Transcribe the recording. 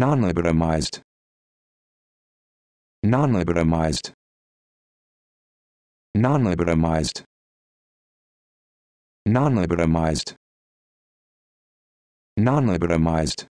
non liberalized non liberalized non liberalized non liberalized non liberalized